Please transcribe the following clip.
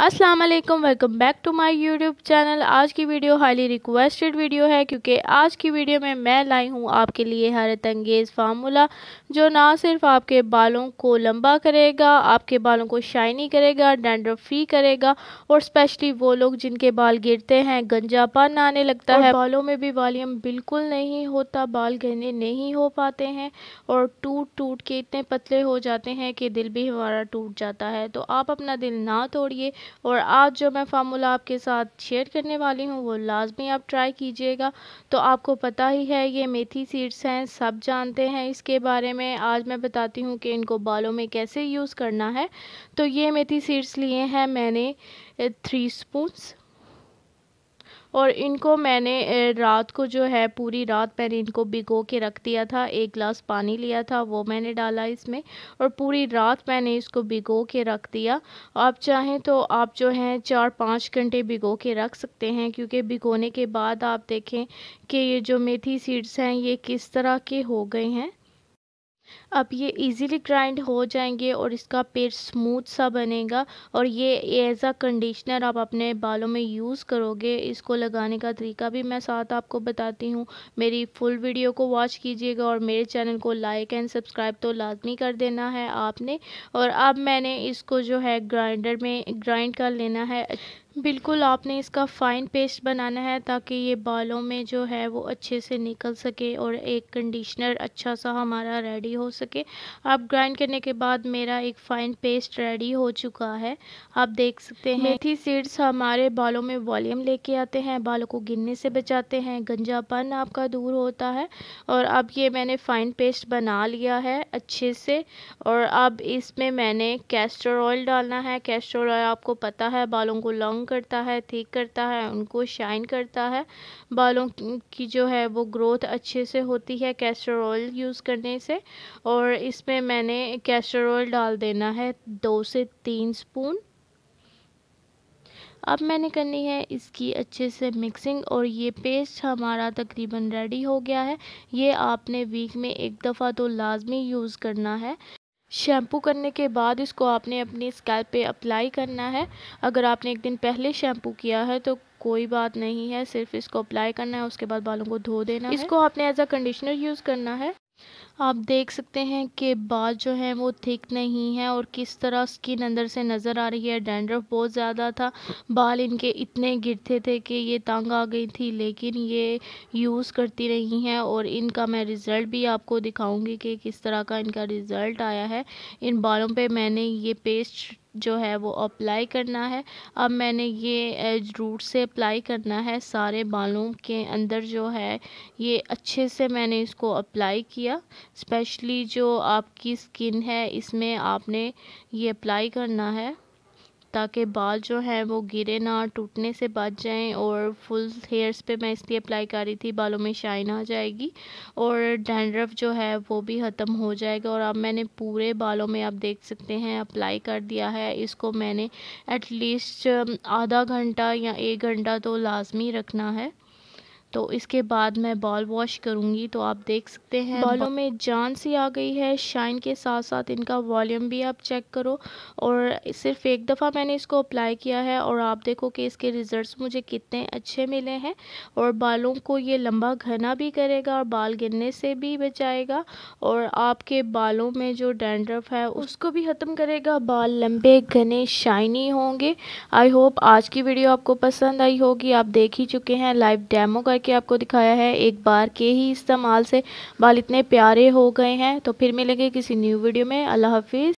अस्सलाम वालेकुम welcome back to my YouTube channel आज की वीडियो हाईली रिक्वेस्टेड वीडियो है क्योंकि आज की वीडियो में मैं लाई हूँ आपके लिए हरत अंगेज़ फार्मूला जो ना सिर्फ आपके बालों को लंबा करेगा आपके बालों को शाइनी करेगा डेंड्रफ फ्री करेगा और स्पेशली वो लोग जिनके बाल गिरते हैं गंजापन आने लगता है बालों में भी वॉल्यूम बिल्कुल नहीं होता बाल घने नहीं हो पाते हैं और टूट टूट के इतने पतले हो जाते हैं कि दिल भी हमारा टूट जाता है तो आप अपना दिल ना तोड़िए और आज जो मैं फार्मूला आपके साथ शेयर करने वाली हूँ वो लाजमी आप ट्राई कीजिएगा तो आपको पता ही है ये मेथी सीड्स हैं सब जानते हैं इसके बारे में आज मैं बताती हूँ कि इनको बालों में कैसे यूज़ करना है तो ये मेथी सीड्स लिए हैं मैंने थ्री स्पून्स और इनको मैंने रात को जो है पूरी रात मैंने इनको भिगो के रख दिया था एक गिलास पानी लिया था वो मैंने डाला इसमें और पूरी रात मैंने इसको भिगो के रख दिया आप चाहें तो आप जो हैं चार पाँच घंटे भिगो के रख सकते हैं क्योंकि भिगोने के बाद आप देखें कि ये जो मेथी सीड्स हैं ये किस तरह के हो गए हैं अब ये इजीली ग्राइंड हो जाएंगे और इसका पेड़ स्मूथ सा बनेगा और ये एज आ कंडीशनर आप अपने बालों में यूज़ करोगे इसको लगाने का तरीका भी मैं साथ आपको बताती हूँ मेरी फुल वीडियो को वॉच कीजिएगा और मेरे चैनल को लाइक एंड सब्सक्राइब तो लाजमी कर देना है आपने और अब मैंने इसको जो है ग्राइंडर में ग्राइंड कर लेना है बिल्कुल आपने इसका फ़ाइन पेस्ट बनाना है ताकि ये बालों में जो है वो अच्छे से निकल सके और एक कंडीशनर अच्छा सा हमारा रेडी हो सके आप ग्राइंड करने के बाद मेरा एक फ़ाइन पेस्ट रेडी हो चुका है आप देख सकते हैं मेथी सीड्स हमारे बालों में वॉल्यूम लेके आते हैं बालों को गिरने से बचाते हैं गंजापन आपका दूर होता है और अब ये मैंने फ़ाइन पेस्ट बना लिया है अच्छे से और अब इसमें मैंने कैस्टर ऑयल डालना है कैस्टर ऑयल आपको पता है बालों को लॉन्ग स्ट्रॉन्ग करता है थिक करता है उनको शाइन करता है बालों की जो है वो ग्रोथ अच्छे से होती है कैस्टर ऑयल यूज़ करने से और इसमें मैंने कैस्टर ऑयल डाल देना है दो से तीन स्पून अब मैंने करनी है इसकी अच्छे से मिक्सिंग और ये पेस्ट हमारा तकरीबन रेडी हो गया है ये आपने वीक में एक दफ़ा तो लाजमी यूज़ करना है शैम्पू करने के बाद इसको आपने अपनी स्कैल्प पे अप्लाई करना है अगर आपने एक दिन पहले शैम्पू किया है तो कोई बात नहीं है सिर्फ इसको अप्लाई करना है उसके बाद बालों को धो देना इसको आपने एज अ कंडीशनर यूज़ करना है आप देख सकते हैं कि बाल जो है वो थिक नहीं है और किस तरह स्किन अंदर से नज़र आ रही है डैंड्रफ बहुत ज़्यादा था बाल इनके इतने गिरते थे कि ये तंग आ गई थी लेकिन ये यूज़ करती रही हैं और इनका मैं रिज़ल्ट भी आपको दिखाऊंगी कि किस तरह का इनका रिज़ल्ट आया है इन बालों पे मैंने ये पेस्ट जो है वो अप्लाई करना है अब मैंने ये रूट से अप्लाई करना है सारे बालों के अंदर जो है ये अच्छे से मैंने इसको अप्लाई किया स्पेशली जो आपकी स्किन है इसमें आपने ये अप्लाई करना है ताकि बाल जो हैं वो गिरे ना टूटने से बच जाएं और फुल हेयर्स पे मैं इसलिए अप्लाई कर रही थी बालों में शाइन आ जाएगी और डैंड्रफ जो है वो भी ख़त्म हो जाएगा और अब मैंने पूरे बालों में आप देख सकते हैं अप्लाई कर दिया है इसको मैंने एटलीस्ट आधा घंटा या एक घंटा तो लाजमी रखना है तो इसके बाद मैं बाल वॉश करूँगी तो आप देख सकते हैं बालों में जान सी आ गई है शाइन के साथ साथ इनका वॉल्यूम भी आप चेक करो और सिर्फ एक दफ़ा मैंने इसको अप्लाई किया है और आप देखो कि इसके रिज़ल्ट मुझे कितने अच्छे मिले हैं और बालों को ये लंबा घना भी करेगा और बाल गिरने से भी बचाएगा और आपके बालों में जो डैंड्रफ है उसको भी ख़त्म करेगा बाल लंबे घने शाइनी होंगे आई होप आज की वीडियो आपको पसंद आई होगी आप देख ही चुके हैं लाइव डेमो करके कि आपको दिखाया है एक बार के ही इस्तेमाल से बाल इतने प्यारे हो गए हैं तो फिर मिलेंगे किसी न्यू वीडियो में अल्लाह हाफिज़